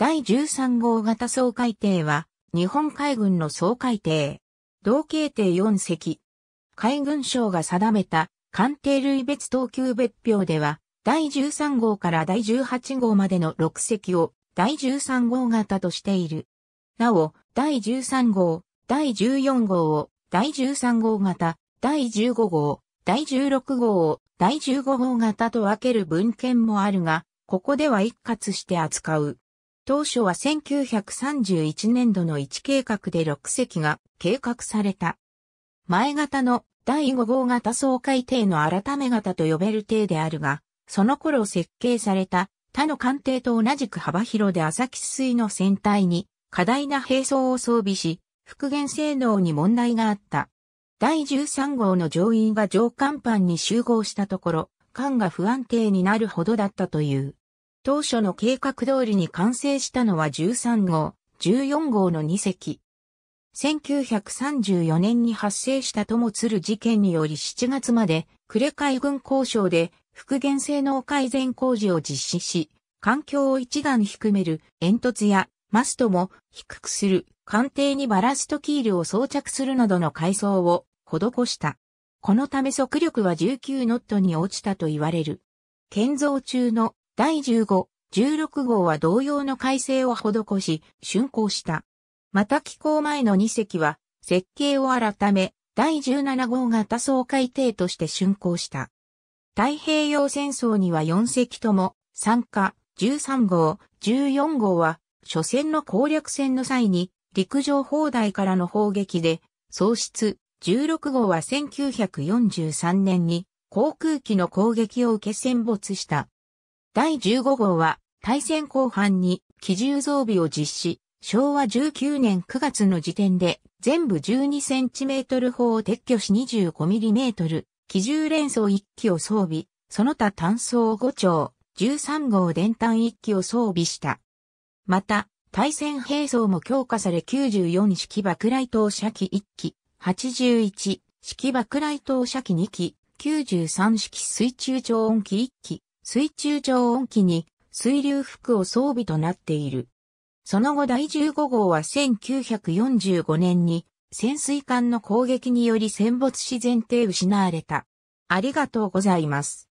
第13号型総海艇は、日本海軍の総海艇。同系艇4隻。海軍省が定めた艦艇類別等級別表では、第13号から第18号までの6隻を第13号型としている。なお、第13号、第14号を第13号型、第15号、第16号を第15号型と分ける文献もあるが、ここでは一括して扱う。当初は1931年度の1計画で6隻が計画された。前型の第5号型総海艇の改め型と呼べる艇であるが、その頃設計された他の艦艇と同じく幅広で浅木水の船体に過大な並走を装備し、復元性能に問題があった。第13号の乗員が上甲板に集合したところ、艦が不安定になるほどだったという。当初の計画通りに完成したのは13号、14号の2隻。1934年に発生したともつる事件により7月まで、呉海軍交渉で復元性能改善工事を実施し、環境を一段低める煙突やマストも低くする艦艇にバラストキールを装着するなどの改装を施した。このため速力は19ノットに落ちたと言われる。建造中の第15、16号は同様の改正を施し、竣工した。また寄港前の2隻は、設計を改め、第17号型総海艇として竣工した。太平洋戦争には4隻とも、参加、13号、14号は、初戦の攻略戦の際に、陸上砲台からの砲撃で、喪失、16号は1943年に、航空機の攻撃を受け戦没した。第15号は、対戦後半に機銃装備を実施、昭和19年9月の時点で全部 12cm 砲を撤去し 25mm、機銃連装1機を装備、その他単装5丁、13号電単1機を装備した。また、対戦兵装も強化され94式爆雷投射機1機、81式爆雷投射機2機、93式水中超音機1機、水中上音機に水流服を装備となっている。その後第15号は1945年に潜水艦の攻撃により戦没し前提失われた。ありがとうございます。